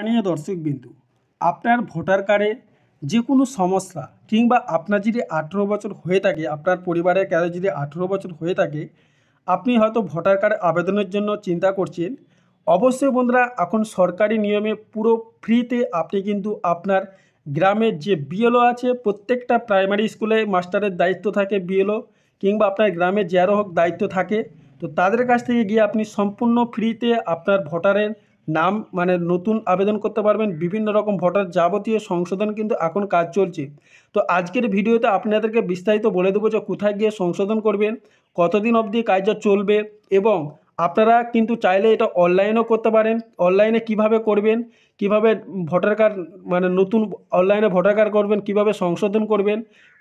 স্থানীয় বিন্দু আপনার ভোটার কার্ডে যে কোনো সমস্যা কিংবা আপনার যদি আঠেরো বছর হয়ে থাকে আপনার পরিবারের কারো যদি আঠেরো বছর হয়ে থাকে আপনি হয়তো ভোটার কার্ড আবেদনের জন্য চিন্তা করছেন অবশ্যই বন্ধুরা এখন সরকারি নিয়মে পুরো ফ্রিতে আপনি কিন্তু আপনার গ্রামের যে বিএলও আছে প্রত্যেকটা প্রাইমারি স্কুলে মাস্টারের দায়িত্ব থাকে বিএলও কিংবা আপনার গ্রামে যারও হোক দায়িত্ব থাকে তো তাদের কাছ থেকে গিয়ে আপনি সম্পূর্ণ ফ্রিতে আপনার ভোটারের নাম মানে নতুন আবেদন করতে পারবেন বিভিন্ন রকম ভোটার যাবতীয় সংশোধন কিন্তু এখন কাজ চলছে তো আজকের ভিডিওতে আপনাদেরকে বিস্তারিত বলে দেবো যে কোথায় গিয়ে সংশোধন করবেন কতদিন অবধি কাজটা চলবে এবং আপনারা কিন্তু চাইলে এটা অনলাইনও করতে পারেন অনলাইনে কিভাবে করবেন কিভাবে ভোটার কার্ড মানে নতুন অনলাইনে ভোটার কার্ড করবেন কিভাবে সংশোধন করবেন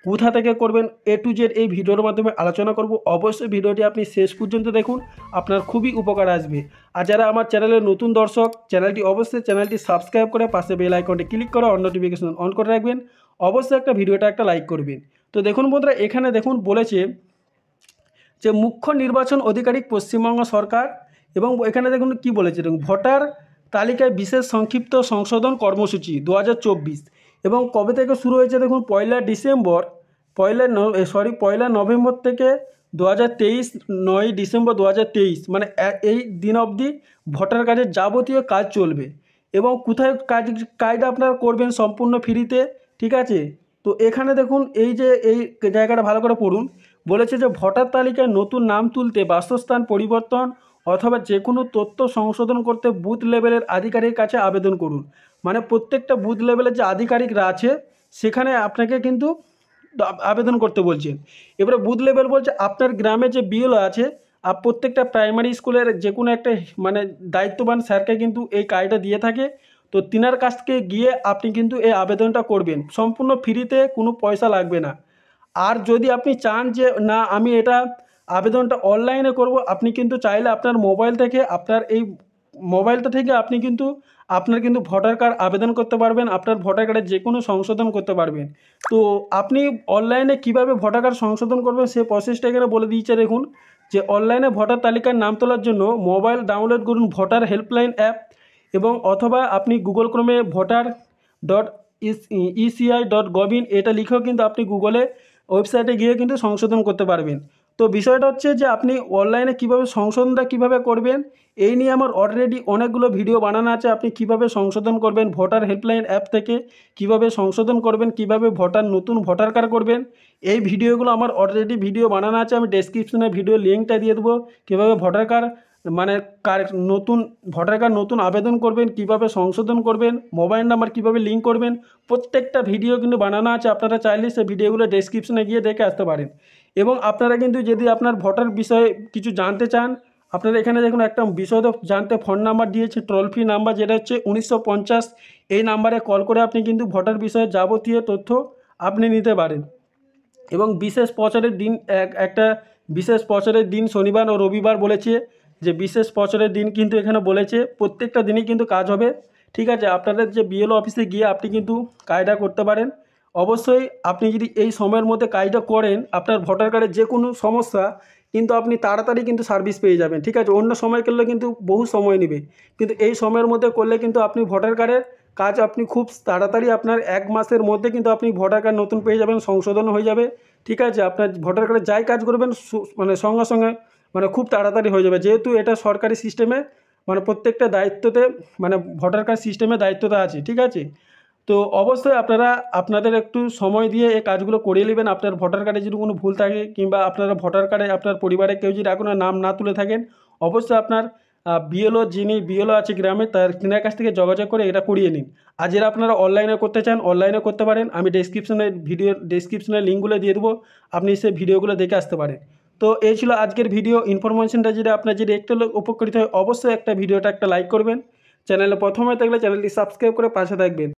কোথা থেকে করবেন এ টু জেড এই ভিডিওর মাধ্যমে আলোচনা করব অবশ্যই ভিডিওটি আপনি শেষ পর্যন্ত দেখুন আপনার খুবই উপকার আসবে আর যারা আমার চ্যানেলের নতুন দর্শক চ্যানেলটি অবশ্যই চ্যানেলটি সাবস্ক্রাইব করে পাশে বেল আইকনটি ক্লিক করে অন নোটিফিকেশন অন করে রাখবেন অবশ্যই একটা ভিডিওটা একটা লাইক করবেন তো দেখুন বন্ধুরা এখানে দেখুন বলেছে যে মুখ্য নির্বাচন অধিকারিক পশ্চিমবঙ্গ সরকার এবং এখানে দেখুন কি বলেছে দেখুন ভোটার তালিকায় বিশেষ সংক্ষিপ্ত সংশোধন কর্মসূচি দু এবং কবে থেকে শুরু হয়েছে দেখুন পয়লা ডিসেম্বর পয়লা সরি পয়লা নভেম্বর থেকে দু হাজার তেইশ নয় ডিসেম্বর দু মানে এই দিন অবধি ভোটার কাজের যাবতীয় কাজ চলবে এবং কোথায় কাজ কাজটা আপনারা করবেন সম্পূর্ণ ফ্রিতে ঠিক আছে তো এখানে দেখুন এই যে এই জায়গাটা ভালো করে পড়ুন বলেছে যে ভোটার তালিকায় নতুন নাম তুলতে বাসস্থান পরিবর্তন অথবা যে কোনো তথ্য সংশোধন করতে বুথ লেভেলের আধিকারিক কাছে আবেদন করুন মানে প্রত্যেকটা বুথ লেভেলের যে আধিকারিকরা আছে সেখানে আপনাকে কিন্তু আবেদন করতে বলছেন এবারে বুথ লেভেল বলছে আপনার গ্রামে যে বিএলও আছে আর প্রত্যেকটা প্রাইমারি স্কুলের যে কোনো একটা মানে দায়িত্ববান স্যারকে কিন্তু এই কাজটা দিয়ে থাকে তো তিনার কাছ থেকে গিয়ে আপনি কিন্তু এই আবেদনটা করবেন সম্পূর্ণ ফ্রিতে কোনো পয়সা লাগবে না আর যদি আপনি চান যে না আমি এটা আবেদনটা অনলাইনে করব আপনি কিন্তু চাইলে আপনার মোবাইল থেকে আপনার এই মোবাইলটা থেকে আপনি কিন্তু আপনার কিন্তু ভোটার কার্ড আবেদন করতে পারবেন আপনার ভোটার কার্ডে যে কোনো সংশোধন করতে পারবেন তো আপনি অনলাইনে কিভাবে ভোটার কার্ড সংশোধন করবেন সে প্রসেসটা এখানে বলে দিয়েছে দেখুন যে অনলাইনে ভোটার তালিকার নাম তোলার জন্য মোবাইল ডাউনলোড করুন ভোটার হেল্পলাইন অ্যাপ এবং অথবা আপনি গুগল ক্রমে voter dot ECI dot gov in এটা লিখেও কিন্তু আপনি গুগলে ওয়েবসাইটে গিয়ে কিন্তু সংশোধন করতে পারবেন তো বিষয়টা হচ্ছে যে আপনি অনলাইনে কিভাবে সংশোধনটা কিভাবে করবেন এই নিয়ে আমার অলরেডি অনেকগুলো ভিডিও বানানো আছে আপনি কিভাবে সংশোধন করবেন ভোটার হেল্পলাইন অ্যাপ থেকে কিভাবে সংশোধন করবেন কিভাবে ভোটার নতুন ভোটার কার্ড করবেন এই ভিডিওগুলো আমার অলরেডি ভিডিও বানানো আছে আমি ডেসক্রিপশনে ভিডিও লিঙ্কটা দিয়ে দেবো কীভাবে ভোটার কার্ড মানে কার নতুন ভোটার কার্ড নতুন আবেদন করবেন কিভাবে সংশোধন করবেন মোবাইল নাম্বার কিভাবে লিঙ্ক করবেন প্রত্যেকটা ভিডিও কিন্তু বানানো আছে আপনারা চাইলে সেই ভিডিওগুলো ডেসক্রিপশনে গিয়ে দেখে আসতে পারেন এবং আপনারা কিন্তু যদি আপনার ভোটার বিষয়ে কিছু জানতে চান আপনারা এখানে দেখুন একটা বিষয় তো জানতে ফোন নাম্বার দিয়েছে টোল ফ্রি নাম্বার যেটা হচ্ছে উনিশশো এই নাম্বারে কল করে আপনি কিন্তু ভোটার বিষয়ে যাবতীয় তথ্য আপনি নিতে পারেন এবং বিশেষ প্রচারের দিন একটা বিশেষ প্রচারের দিন শনিবার ও রবিবার বলেছে যে বিশেষ প্রচারের দিন কিন্তু এখানে বলেছে প্রত্যেকটা দিনই কিন্তু কাজ হবে ঠিক আছে আপনাদের যে বিএলও অফিসে গিয়ে আপনি কিন্তু কাজটা করতে পারেন অবশ্যই আপনি যদি এই সময়ের মধ্যে কাজটা করেন আপনার ভোটার কার্ডের যে কোনো সমস্যা কিন্তু আপনি তাড়াতাড়ি কিন্তু সার্ভিস পেয়ে যাবেন ঠিক আছে অন্য সময় করলে কিন্তু বহু সময় নেবে কিন্তু এই সময়ের মধ্যে করলে কিন্তু আপনি ভোটার কার্ডের কাজ আপনি খুব তাড়াতাড়ি আপনার এক মাসের মধ্যে কিন্তু আপনি ভোটার কার্ড নতুন পেয়ে যাবেন সংশোধন হয়ে যাবে ঠিক আছে আপনার ভোটার কার্ডে যাই কাজ করবেন মানে সঙ্গে সঙ্গে মানে খুব তাড়াতাড়ি হয়ে যাবে যেহেতু এটা সরকারি সিস্টেমে মানে প্রত্যেকটা দায়িত্বতে মানে ভোটার কার্ড সিস্টেমে দায়িত্বটা আছে ঠিক আছে তো অবশ্যই আপনারা আপনাদের একটু সময় দিয়ে এই কাজগুলো করিয়ে নেবেন আপনার ভোটার কার্ডে যদি কোনো ভুল থাকে কিংবা আপনারা ভোটার কার্ডে আপনার পরিবারে কেউ যদি এখনও নাম না তুলে থাকেন অবশ্যই আপনার বিএলও যিনি বিএলও আছে গ্রামে তার তিনার কাছ থেকে যোগাযোগ করে এটা করিয়ে নিন আর যারা আপনারা অনলাইনে করতে চান অনলাইনে করতে পারেন আমি ডেসক্রিপশনে ভিডিও ডেসক্রিপশনে লিঙ্কগুলো দিয়ে দেবো আপনি সেই ভিডিওগুলো দেখে আসতে পারেন তো এই ছিল আজকের ভিডিও ইনফরমেশনটা যদি আপনার যদি একটু উপকৃত হয় অবশ্যই একটা ভিডিওটা একটা লাইক করবেন চ্যানেলে প্রথমে থাকলে চ্যানেলটি সাবস্ক্রাইব করে পাশে থাকবেন